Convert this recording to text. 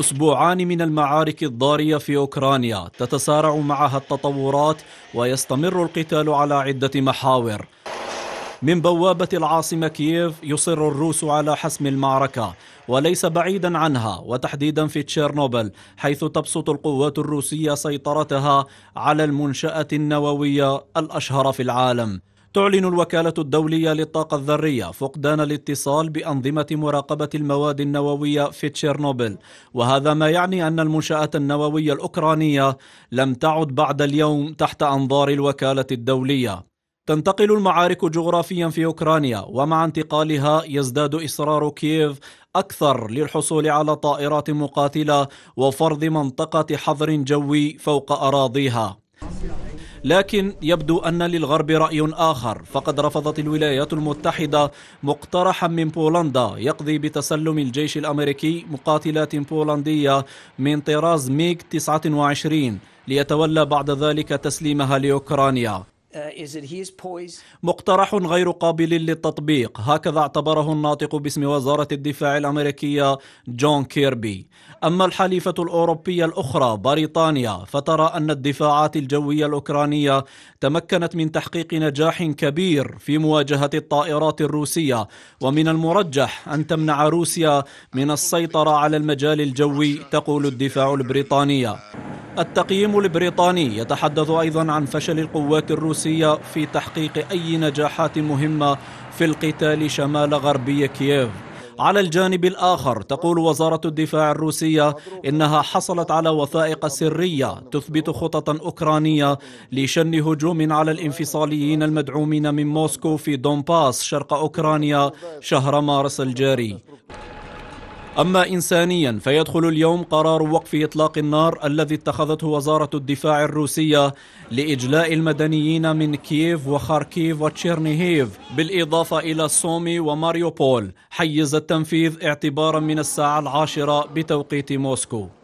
أسبوعان من المعارك الضارية في أوكرانيا تتسارع معها التطورات ويستمر القتال على عدة محاور من بوابة العاصمة كييف يصر الروس على حسم المعركة وليس بعيدا عنها وتحديدا في تشيرنوبل حيث تبسط القوات الروسية سيطرتها على المنشأة النووية الأشهر في العالم تعلن الوكالة الدولية للطاقة الذرية فقدان الاتصال بأنظمة مراقبة المواد النووية في تشيرنوبل وهذا ما يعني أن المنشآت النووية الأوكرانية لم تعد بعد اليوم تحت أنظار الوكالة الدولية تنتقل المعارك جغرافيا في اوكرانيا ومع انتقالها يزداد اصرار كييف اكثر للحصول على طائرات مقاتله وفرض منطقه حظر جوي فوق اراضيها لكن يبدو أن للغرب رأي آخر فقد رفضت الولايات المتحدة مقترحا من بولندا يقضي بتسلم الجيش الأمريكي مقاتلات بولندية من طراز ميغ 29 ليتولى بعد ذلك تسليمها لأوكرانيا مقترح غير قابل للتطبيق هكذا اعتبره الناطق باسم وزارة الدفاع الأمريكية جون كيربي أما الحليفة الأوروبية الأخرى بريطانيا فترى أن الدفاعات الجوية الأوكرانية تمكنت من تحقيق نجاح كبير في مواجهة الطائرات الروسية ومن المرجح أن تمنع روسيا من السيطرة على المجال الجوي تقول الدفاع البريطانية التقييم البريطاني يتحدث ايضا عن فشل القوات الروسيه في تحقيق اي نجاحات مهمه في القتال شمال غربي كييف على الجانب الآخر تقول وزارة الدفاع الروسية إنها حصلت على وثائق سرية تثبت خططا أوكرانية لشن هجوم على الانفصاليين المدعومين من موسكو في دونباس شرق أوكرانيا شهر مارس الجاري أما إنسانيا فيدخل اليوم قرار وقف إطلاق النار الذي اتخذته وزارة الدفاع الروسية لإجلاء المدنيين من كييف وخاركيف وتشيرنيهيف بالإضافة إلى سومي وماريوبول حيز التنفيذ اعتبارا من الساعة العاشرة بتوقيت موسكو